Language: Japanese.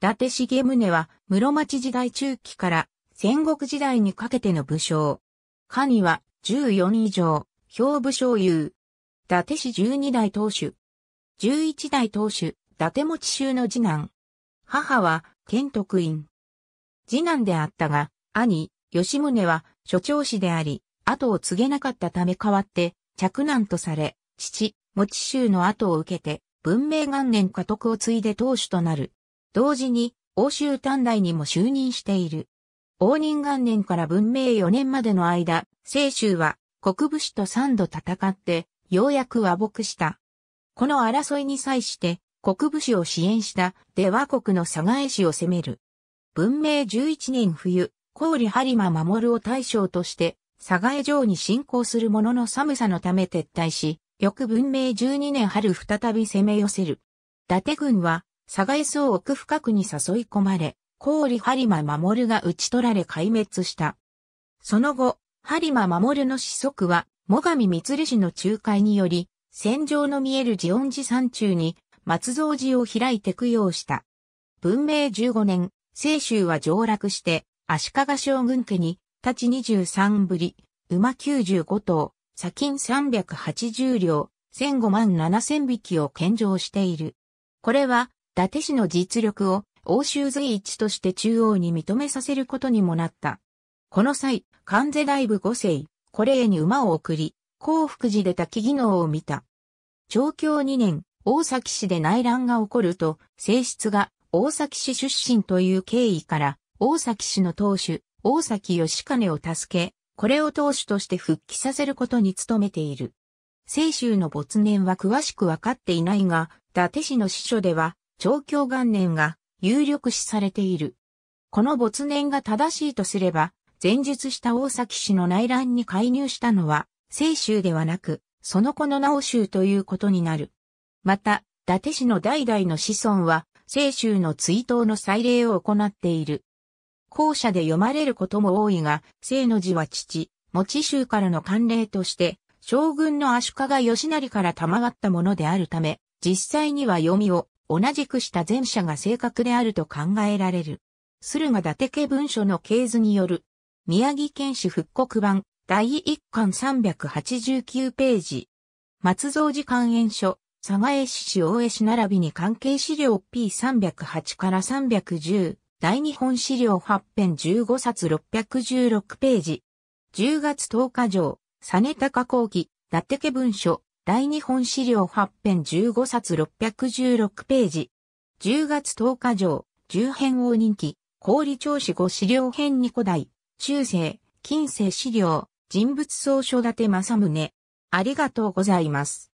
伊達重宗は室町時代中期から戦国時代にかけての武将。下には14以上、兵部将優。伊達氏12代当主。11代当主、伊達持衆の次男。母は天徳院。次男であったが、兄、吉宗は所長氏であり、後を継げなかったため代わって、嫡男とされ、父、持衆の後を受けて、文明元年家督を継いで当主となる。同時に欧州短大にも就任している。応仁元年から文明4年までの間、清州は国武士と3度戦って、ようやく和睦した。この争いに際して、国武士を支援した出和国の佐賀江氏を攻める。文明11年冬、高利播磨守を大将として、佐賀江城に侵攻する者のの寒さのため撤退し、翌文明12年春再び攻め寄せる。伊達軍はサガエスを奥深くに誘い込まれ、リ・ハリマ守が打ち取られ壊滅した。その後、ハリマ守の子息は、最上ル氏の仲介により、戦場の見えるジオン寺山中に、松蔵寺を開いて供養した。文明15年、清州は上落して、足利将軍家に、立ち23ぶり、馬95頭、砂金380両、15万7千匹を献上している。これは、達氏の実力を欧州随一として中央に認めさせることにもなった。この際、関税大部五世、これへに馬を送り、幸福寺で滝技能を見た。長教2年、大崎市で内乱が起こると、性質が大崎市出身という経緯から、大崎市の当主、大崎義兼を助け、これを当主として復帰させることに努めている。清州の没年は詳しくわかっていないが、伊達市の司書では、長教元年が有力視されている。この没年が正しいとすれば、前述した大崎氏の内乱に介入したのは、清州ではなく、その子の直州ということになる。また、伊達氏の代々の子孫は、清州の追悼の祭礼を行っている。後者で読まれることも多いが、聖の字は父、持州からの慣例として、将軍の足利義成から賜ったものであるため、実際には読みを同じくした前者が正確であると考えられる。駿河伊達家文書の系図による、宮城県史復刻版第1巻389ページ。松蔵寺官園書、佐賀江市大江市並びに関係資料 P308 から310、大日本資料8編15冊616ページ。10月10日上、実高後期、伊達家文書、大日本資料8編15冊616ページ。10月10日上、10編王人気、氷調子5資料編に古代、中世、近世資料、人物総書立て正宗。ありがとうございます。